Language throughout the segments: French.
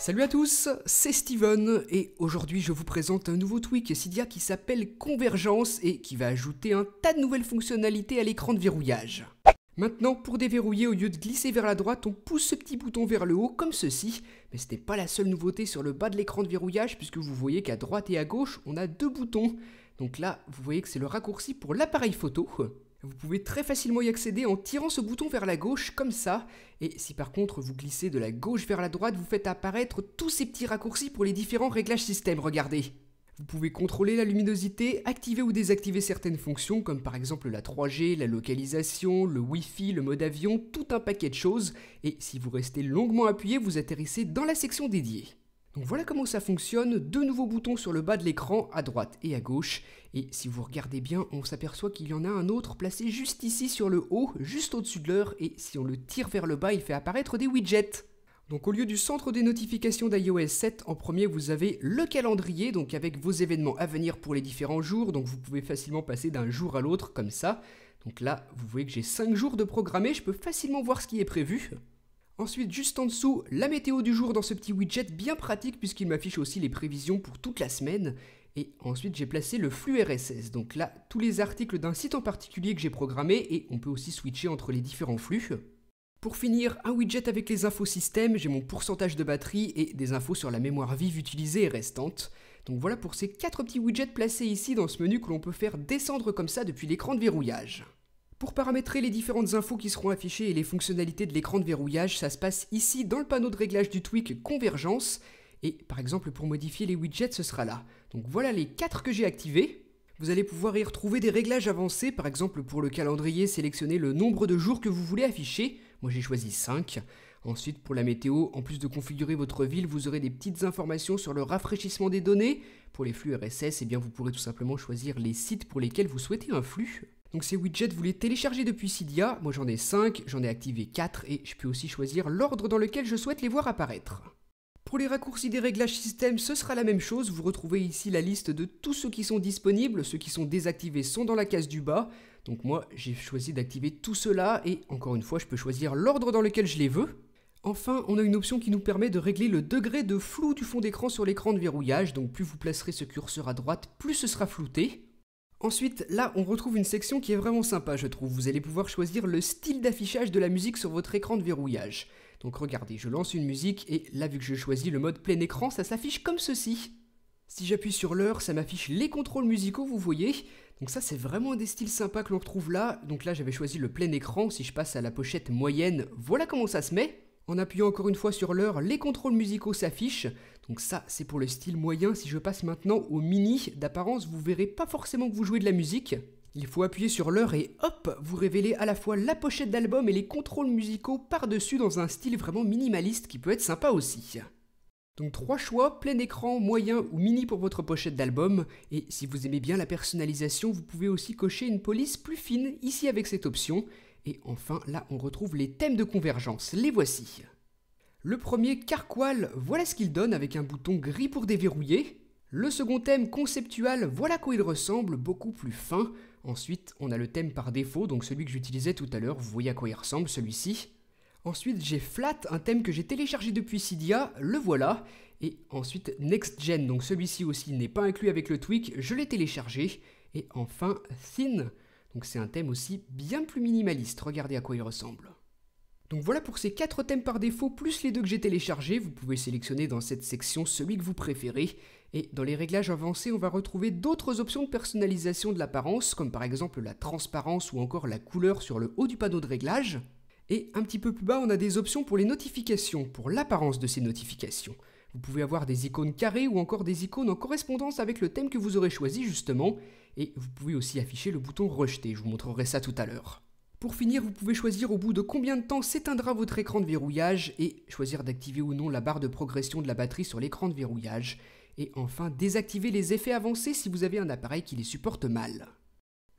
Salut à tous, c'est Steven et aujourd'hui je vous présente un nouveau tweak Cydia qui s'appelle Convergence et qui va ajouter un tas de nouvelles fonctionnalités à l'écran de verrouillage. Maintenant, pour déverrouiller, au lieu de glisser vers la droite, on pousse ce petit bouton vers le haut comme ceci. Mais ce n'est pas la seule nouveauté sur le bas de l'écran de verrouillage puisque vous voyez qu'à droite et à gauche, on a deux boutons. Donc là, vous voyez que c'est le raccourci pour l'appareil photo. Vous pouvez très facilement y accéder en tirant ce bouton vers la gauche comme ça, et si par contre vous glissez de la gauche vers la droite, vous faites apparaître tous ces petits raccourcis pour les différents réglages système, regardez. Vous pouvez contrôler la luminosité, activer ou désactiver certaines fonctions comme par exemple la 3G, la localisation, le Wi-Fi, le mode avion, tout un paquet de choses, et si vous restez longuement appuyé, vous atterrissez dans la section dédiée. Donc voilà comment ça fonctionne, deux nouveaux boutons sur le bas de l'écran, à droite et à gauche, et si vous regardez bien, on s'aperçoit qu'il y en a un autre placé juste ici sur le haut, juste au-dessus de l'heure, et si on le tire vers le bas, il fait apparaître des widgets. Donc au lieu du centre des notifications d'iOS 7, en premier vous avez le calendrier, donc avec vos événements à venir pour les différents jours, donc vous pouvez facilement passer d'un jour à l'autre comme ça. Donc là, vous voyez que j'ai 5 jours de programmé, je peux facilement voir ce qui est prévu. Ensuite, juste en dessous, la météo du jour dans ce petit widget bien pratique puisqu'il m'affiche aussi les prévisions pour toute la semaine. Et ensuite, j'ai placé le flux RSS. Donc là, tous les articles d'un site en particulier que j'ai programmé et on peut aussi switcher entre les différents flux. Pour finir, un widget avec les infos système, j'ai mon pourcentage de batterie et des infos sur la mémoire vive utilisée et restante. Donc voilà pour ces quatre petits widgets placés ici dans ce menu que l'on peut faire descendre comme ça depuis l'écran de verrouillage. Pour paramétrer les différentes infos qui seront affichées et les fonctionnalités de l'écran de verrouillage, ça se passe ici dans le panneau de réglage du Tweak Convergence. Et par exemple, pour modifier les widgets, ce sera là. Donc voilà les 4 que j'ai activés. Vous allez pouvoir y retrouver des réglages avancés, par exemple pour le calendrier, sélectionnez le nombre de jours que vous voulez afficher. Moi j'ai choisi 5. Ensuite, pour la météo, en plus de configurer votre ville, vous aurez des petites informations sur le rafraîchissement des données. Pour les flux RSS, eh bien, vous pourrez tout simplement choisir les sites pour lesquels vous souhaitez un flux. Donc ces widgets, vous les téléchargez depuis Cydia. Moi j'en ai 5, j'en ai activé 4 et je peux aussi choisir l'ordre dans lequel je souhaite les voir apparaître. Pour les raccourcis des réglages système, ce sera la même chose. Vous retrouvez ici la liste de tous ceux qui sont disponibles. Ceux qui sont désactivés sont dans la case du bas. Donc moi, j'ai choisi d'activer tout cela et encore une fois, je peux choisir l'ordre dans lequel je les veux. Enfin, on a une option qui nous permet de régler le degré de flou du fond d'écran sur l'écran de verrouillage. Donc plus vous placerez ce curseur à droite, plus ce sera flouté. Ensuite, là, on retrouve une section qui est vraiment sympa, je trouve. Vous allez pouvoir choisir le style d'affichage de la musique sur votre écran de verrouillage. Donc regardez, je lance une musique et là, vu que je choisis le mode plein écran, ça s'affiche comme ceci. Si j'appuie sur l'heure, ça m'affiche les contrôles musicaux, vous voyez. Donc ça, c'est vraiment des styles sympas que l'on retrouve là. Donc là, j'avais choisi le plein écran. Si je passe à la pochette moyenne, voilà comment ça se met. En appuyant encore une fois sur l'heure, les contrôles musicaux s'affichent. Donc ça, c'est pour le style moyen. Si je passe maintenant au mini d'apparence, vous verrez pas forcément que vous jouez de la musique. Il faut appuyer sur l'heure et hop, vous révélez à la fois la pochette d'album et les contrôles musicaux par-dessus dans un style vraiment minimaliste qui peut être sympa aussi. Donc trois choix, plein écran, moyen ou mini pour votre pochette d'album. Et si vous aimez bien la personnalisation, vous pouvez aussi cocher une police plus fine ici avec cette option. Et enfin, là, on retrouve les thèmes de convergence. Les voici. Le premier, CarQual, voilà ce qu'il donne avec un bouton gris pour déverrouiller. Le second thème, Conceptual, voilà à quoi il ressemble, beaucoup plus fin. Ensuite, on a le thème par défaut, donc celui que j'utilisais tout à l'heure, vous voyez à quoi il ressemble celui-ci. Ensuite, j'ai Flat, un thème que j'ai téléchargé depuis Cydia, le voilà. Et ensuite, NextGen, donc celui-ci aussi n'est pas inclus avec le tweak, je l'ai téléchargé. Et enfin, Thin, donc c'est un thème aussi bien plus minimaliste, regardez à quoi il ressemble. Donc voilà pour ces 4 thèmes par défaut, plus les deux que j'ai téléchargés, vous pouvez sélectionner dans cette section celui que vous préférez, et dans les réglages avancés, on va retrouver d'autres options de personnalisation de l'apparence, comme par exemple la transparence ou encore la couleur sur le haut du panneau de réglage. Et un petit peu plus bas, on a des options pour les notifications, pour l'apparence de ces notifications. Vous pouvez avoir des icônes carrées ou encore des icônes en correspondance avec le thème que vous aurez choisi justement, et vous pouvez aussi afficher le bouton rejeter, je vous montrerai ça tout à l'heure. Pour finir, vous pouvez choisir au bout de combien de temps s'éteindra votre écran de verrouillage et choisir d'activer ou non la barre de progression de la batterie sur l'écran de verrouillage. Et enfin, désactiver les effets avancés si vous avez un appareil qui les supporte mal.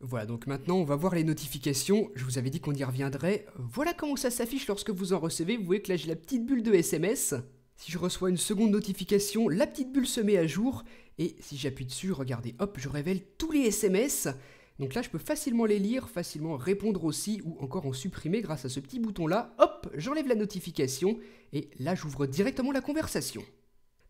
Voilà donc maintenant on va voir les notifications, je vous avais dit qu'on y reviendrait. Voilà comment ça s'affiche lorsque vous en recevez, vous voyez que là j'ai la petite bulle de SMS. Si je reçois une seconde notification, la petite bulle se met à jour. Et si j'appuie dessus, regardez, hop, je révèle tous les SMS. Donc là, je peux facilement les lire, facilement répondre aussi, ou encore en supprimer grâce à ce petit bouton-là. Hop, j'enlève la notification, et là, j'ouvre directement la conversation.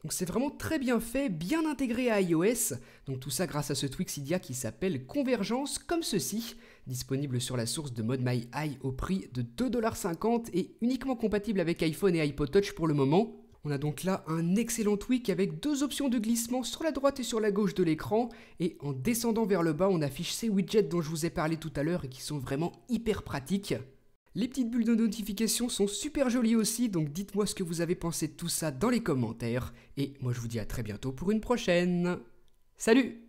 Donc c'est vraiment très bien fait, bien intégré à iOS. Donc tout ça grâce à ce Twixidia qui s'appelle Convergence, comme ceci, disponible sur la source de mode My au prix de 2,50$ et uniquement compatible avec iPhone et iPod Touch pour le moment. On a donc là un excellent tweak avec deux options de glissement sur la droite et sur la gauche de l'écran et en descendant vers le bas on affiche ces widgets dont je vous ai parlé tout à l'heure et qui sont vraiment hyper pratiques. Les petites bulles de notification sont super jolies aussi donc dites-moi ce que vous avez pensé de tout ça dans les commentaires et moi je vous dis à très bientôt pour une prochaine. Salut